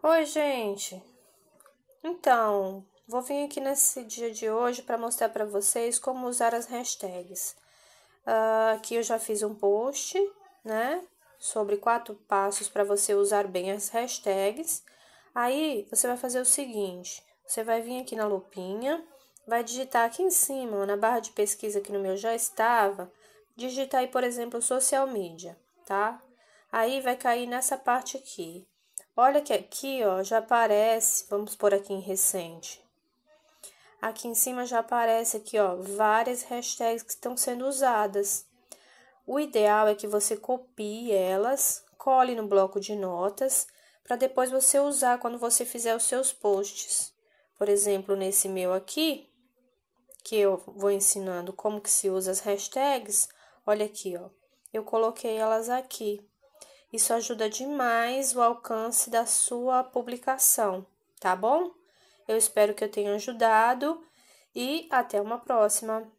Oi, gente. Então, vou vir aqui nesse dia de hoje para mostrar para vocês como usar as hashtags. Uh, aqui eu já fiz um post, né, sobre quatro passos para você usar bem as hashtags. Aí você vai fazer o seguinte: você vai vir aqui na lupinha, vai digitar aqui em cima, na barra de pesquisa que no meu já estava, digitar aí, por exemplo, social media, tá? Aí vai cair nessa parte aqui. Olha que aqui, ó, já aparece, vamos por aqui em recente. Aqui em cima já aparece aqui, ó, várias hashtags que estão sendo usadas. O ideal é que você copie elas, cole no bloco de notas, para depois você usar quando você fizer os seus posts. Por exemplo, nesse meu aqui, que eu vou ensinando como que se usa as hashtags, olha aqui, ó. Eu coloquei elas aqui. Isso ajuda demais o alcance da sua publicação, tá bom? Eu espero que eu tenha ajudado e até uma próxima.